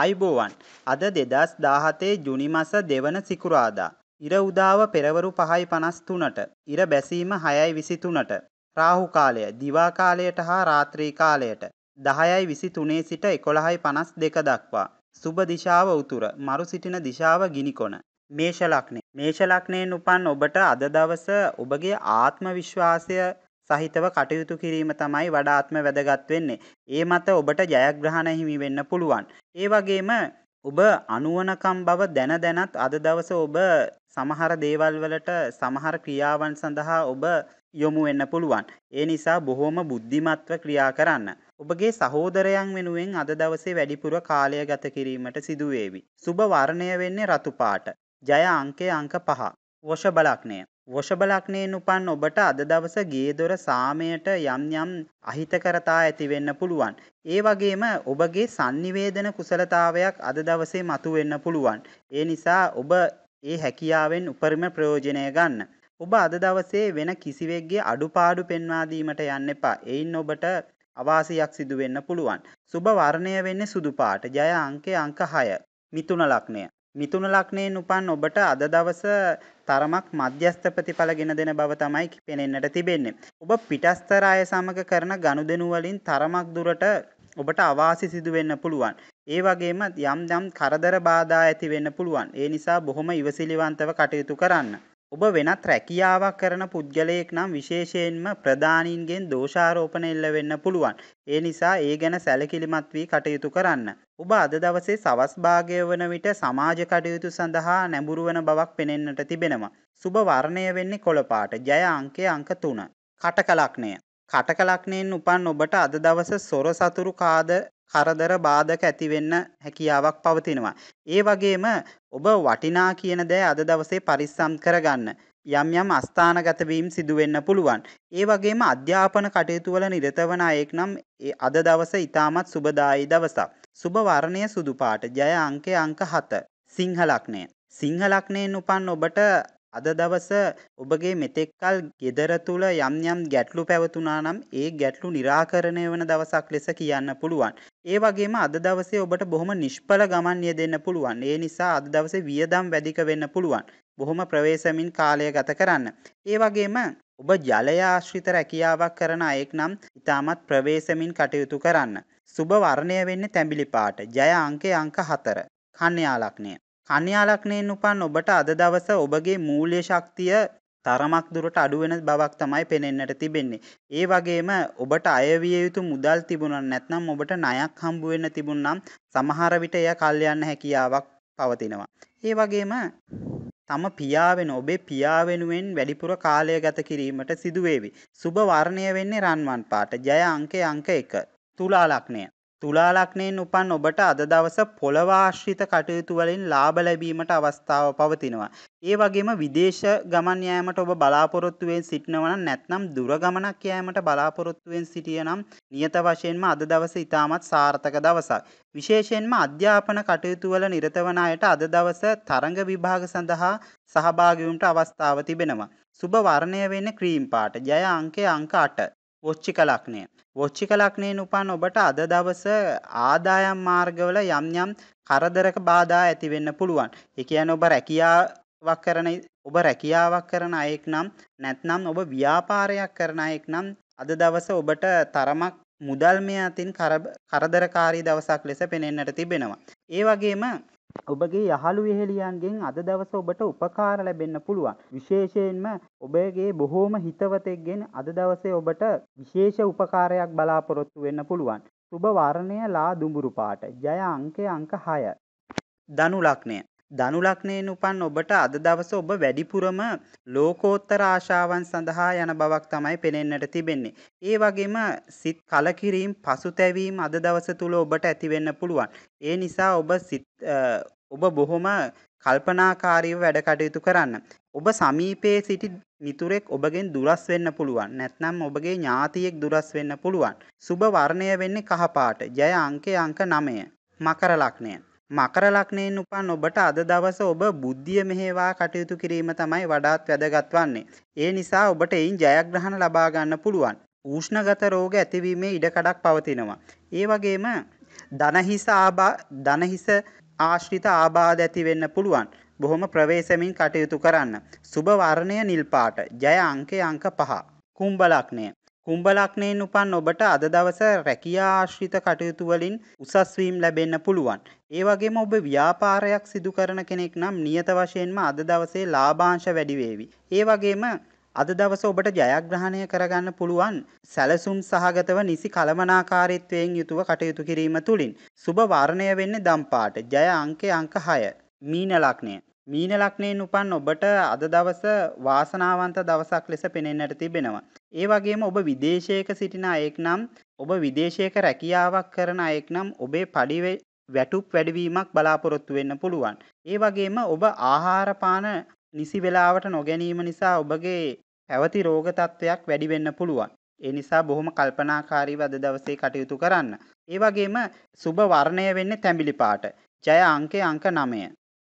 ආයුබෝවන් අද දෙදස් දාහතේ ජුනි මස දෙවන සිකුරාදා. ඉර උදාව පෙරවරු පහයි පනස් තුනට. ඉර බැසීම හයයි විසිතුනට. රාහු කාලය දිවාකාලයට හා රාත්‍රී කාලයට. දහයයි විසි තුනේ සිට එකොළහයි පනස් දෙක දක්වා. සුභ දිශාව උතුර මරු සිටින දිශාව ගිනිකොන. මේෂලක්නේ. මේෂලක්නයෙන් උපන් ඔබට අද දවස ඔබගේ ආත්ම විශ්වාසය සහිතව කටයුතු කිරීම තමයි වඩාත්ම වැදගත් වෙන්නේ. ඒ මත ඔබට ජයග්‍රහණ හිමි වෙන්න පුළුවන්. ඒ වගේම ඔබ අනුවණකම් බව දැන දැනත් අද දවස ඔබ සමහර දේවල් වලට සමහර ක්‍රියාවන් සඳහා ඔබ යොමු වෙන්න පුළුවන්. ඒ නිසා බොහොම බුද්ධිමත්ව ක්‍රියා කරන්න. ඔබගේ සහෝදරයන් වෙනුවෙන් අද දවසේ වැඩිපුර කාලය ගත කිරීමට සිදු වේවි. සුබ වර්ණය වෙන්නේ රතු පාට. ජය අංකය අංක 5. වෘෂභ ලග්නය. වෘෂභ ලග්නයෙන් උපන් ඔබට අද දවස ගේදොර සාමයට යම් යම් අහිතකරතා ඇති වෙන්න පුළුවන්. ඒ වගේම ඔබගේ sannivedana කුසලතාවයක් අද දවසේ මතුවෙන්න පුළුවන්. ඒ නිසා ඔබ ඒ හැකියාවෙන් උපරිම ප්‍රයෝජනය ගන්න. ඔබ අද දවසේ වෙන කිසිවෙක්ගේ අඩුපාඩු පෙන්වා දීමට යන්න එපා. එයින් ඔබට අවාසියක් සිදු වෙන්න පුළුවන්. සුබ වර්ණය වෙන්නේ සුදු පාට. ජය අංකය අංක 6. මිථුන ලග්නය. මිථුන ලග්නයෙන් උපන් ඔබට අද දවස තරමක් මධ්‍යස්ථ ප්‍රතිඵල ගෙන දෙන බව තමයි පෙනෙන්නට තිබෙන්නේ. ඔබ පිටස්තර අය සමග කරන ගනුදෙනු වලින් තරමක් දුරට ඔබට අවාසි සිදු වෙන්න පුළුවන්. ඒ වගේම යම් යම් කරදර බාධා ඇති වෙන්න පුළුවන්. ඒ නිසා බොහොම ඉවසිලිවන්තව කටයුතු කරන්න. ඔබ වෙනත් රැකියාවක් කරන පුද්ගලයෙක් නම් විශේෂයෙන්ම ප්‍රධානීන්ගෙන් දෝෂාරෝපණ එල්ල වෙන්න පුළුවන්. ඒ නිසා ඒ ගැන සැලකිලිමත් වී කටයුතු කරන්න. ඔබ අද දවසේ සවස් භාගය වන විට සමාජ කටයුතු සඳහා නැඹුරු වන බවක් පෙනෙන්නට තිබෙනවා. සුබ වර්ණය වෙන්නේ කොළ පාට. ජය අංකය අංක 3. කටක ලක්ෂණය. කටක ලක්ෂණයෙන් උපන් ඔබට අද දවස සොර සතුරු කාද කරදර බාධක ඇතිවෙන්න හැකියාවක් පවතිනවා. ඒ වගේම ඔබ වටිනා කියන දෑ අද දවසේ පරිස්සම් කරගන්න. යම් යම් අස්ථානගත වීම් සිදුවෙන්න පුළුවන්. ඒ වගේම අධ්‍යාපන කටයුතු වල නිරත වන අයෙක් නම් අද දවස ඉතාමත් සුබදායි දවසක්. සුබ වර්ණය සුදු පාට. ජය අංකය අංක 7. සිංහ ලග්නය. සිංහ ලග්නයෙන් උපන් ඔබට අද දවස ඔබගේ මෙතෙක්කල් ගෙදර තුළ යම් යම් ගැටලු පැවතුනා නම් ඒ ගැටලු නිරාකරණය වන දවසක් ලෙස කියන්න පුළුවන්. ඒ වගේම අද දවසේ ඔබට බොහොම නිෂ්ඵල ගමන් යෙදෙන්න පුළුවන්. ඒ නිසා අද දවසේ වියදම් වැඩික වෙන්න පුළුවන්. බොහොම ප්‍රවේශමින් කාලය ගත කරන්න. ඒ වගේම ඔබ ජලය ආශ්‍රිත රැකියාවක් කරන අයෙක් නම් ඉතාමත් ප්‍රවේශමින් කටයුතු කරන්න. සුබ වර්ණය වෙන්නේ තැඹිලි පාට. ජය අංකය අංක 4. කන්‍යා ලග්නය. කන්‍යා ලග්නයෙන් උපන් ඔබට අද දවස ඔබගේ මූල්‍ය ශක්තිය තරමක් දුරට අඩුවෙන බවක් තමයි පෙනෙන්නට තිබෙන්නේ. ඒ වගේම ඔබට අයවිය යුතු මුදල් තිබුණා නැත්නම් ඔබට ණයක් හම්බ වෙන්න තිබුණනම් සමහර විට එය කල් යන්න හැකියාවක් පවතිනවා. ඒ වගේම තම පියා වෙන ඔබේ පියා වෙනුවෙන් වැඩිපුර කාලය ගත කිරීමට සිදුවේවි. සුබ වර්ණය වෙන්නේ රන්වන් පාට. ජය අංකය අංක 1. තුලා ලග්නය. තුලා ලග්නයෙන් උපන් ඔබට අද දවස පොළව ආශ්‍රිත කටයුතු වලින් ලාභ ලැබීමට අවස්ථාව පවතිනවා. ඒ වගේම විදේශ ගමන් යාමට ඔබ බලාපොරොත්තු වෙමින් සිටිනවා නම් නැත්නම් දුර ගමනක් යාමට බලාපොරොත්තු වෙමින් සිටියනම් නියත වශයෙන්ම අද දවස ඉතාමත් සාර්ථක දවසක්. විශේෂයෙන්ම අධ්‍යාපන කටයුතු වල නිරත වන අයට අද දවස තරඟ විභාග සඳහා සහභාගී වුණට අවස්ථාව තිබෙනවා. සුබ වර්ණය වෙන්නේ ක්‍රීම් පාට. ජය අංකය අංක 8. වොච්චික ලග්නය. වොච්චික ලග්නයෙන් උපන් ඔබට අද දවස ආදායම් මාර්ගවල යම් යම් කරදරක බාධා ඇති වෙන්න පුළුවන්. ඒ කියන්නේ ඔබ රැකියාවක් කරන ඔබ රැකියාවක් කරන අයෙක් නම් නැත්නම් ඔබ ව්‍යාපාරයක් කරන අයෙක් නම් අද දවස ඔබට තරමක් මුදල් මෙ අතින් කරදරකාරී දවසක් ලෙස පෙනෙන්නට තිබෙනවා. ඒ වගේම ඔබගේ යහළු යෙහෙළියන්ගෙන් අද දවස ඔබට උපකාර ලැබෙන්න පුළුවන්. විශේෂයෙන්ම ඔබගේ බොහෝම හිතවතෙක්ගෙන් අද දවසේ ඔබට විශේෂ උපකාරයක් බලාපොරොත්තු වෙන්න පුළුවන්. සුභ වර්ණය ලා දුඹුරු පාට. ජය අංකය අංක හය. ධනු ලග්නය. ධනු ලග්නයෙන් උපන් ඔබට අද දවස ඔබ වැඩිපුරම ලෝකෝත්තර ආශාවන් සඳහා යන බවක් තමයි පෙනෙන්නට තිබෙන්නේ. ඒ වගේම සිත් කලකිරීම, පසුතැවීම අද දවස තුල ඔබට ඇති වෙන්න පුළුවන්. ඒ නිසා ඔබ සිත් ඔබ බොහොම කල්පනාකාරීව වැඩ කටයුතු කරන්න. ඔබ සමීපයේ සිටි මිතුරෙක් ඔබගෙන් දුරස් වෙන්න පුළුවන්. නැත්නම් ඔබගේ ඥාතියෙක් දුරස් වෙන්න පුළුවන්. සුබ වර්ණය වෙන්නේ කහ පාට. ජය අංකය අංක 9. මකර ලග්නය. මකර ලග්නයෙන් උපන් ඔබට අද දවස ඔබ බුද්ධිය මෙහෙවා කටයුතු කිරීම තමයි වඩාත් වැදගත් වන්නේ. ඒ නිසා ඔබට එයින් ජයග්‍රහණ ලබා ගන්න පුළුවන්. ඌෂ්ණගත රෝග ඇතිවීමේ ඉඩකඩක් පවතිනවා. ඒ වගේම ධනහිස ආබා ධනහිස ආශ්‍රිත ආබාධ ඇති වෙන්න පුළුවන්. බොහොම ප්‍රවේශමින් කටයුතු කරන්න. සුබ වර්ණය නිල් පාට. ජය අංකය අංක 5. කුම්භ ලග්නය. කුම්භ ලග්නයෙන් උපන් ඔබට අද දවස රැකියා ආශ්‍රිත කටයුතු වලින් උසස් වීම් ලැබෙන්න පුළුවන්. ඒ වගේම ඔබ ව්‍යාපාරයක් සිදු කරන කෙනෙක් නම් නියත වශයෙන්ම අද දවසේ ලාභාංශ වැඩි වේවි. ඒ වගේම අද දවස ඔබට ජයග්‍රහණය කරගන්න පුළුවන් සැලසුම් සහගතව නිසි කලමනාකාරීත්වයෙන් යුතුව කටයුතු කිරීම තුළින් සුබ වර්ණය වෙන්නේ දම්පාට. ජය අංකය අංක 6. මීන ලග්නය. මීන ලග්නයෙන් උපන් ඔබට අද දවස වාසනාවන්ත දවසක් ලෙස පෙනෙන්නට තිබෙනවා. ඒ වගේම ඔබ විදේශයක සිටින අයෙක් නම් ඔබ විදේශයක රැකියාවක් කරන අයෙක් නම් ඔබේ පඩිවේ වැටුප් වැඩිවීමක් බලාපොරොත්තු වෙන්න පුළුවන්. ඒ වගේම ඔබ ආහාර පාන නිසි වෙලාවට නොගැනීම නිසා ඔබගේ පැවති රෝග තත්ත්වයක් වැඩි වෙන්න පුළුවන්. ඒ නිසා බොහොම කල්පනාකාරීව අද දවසේ කටයුතු කරන්න. ඒ වගේම සුබ වර්ණය වෙන්නේ තැඹිලි පාට. ජය අංකය අංක 9.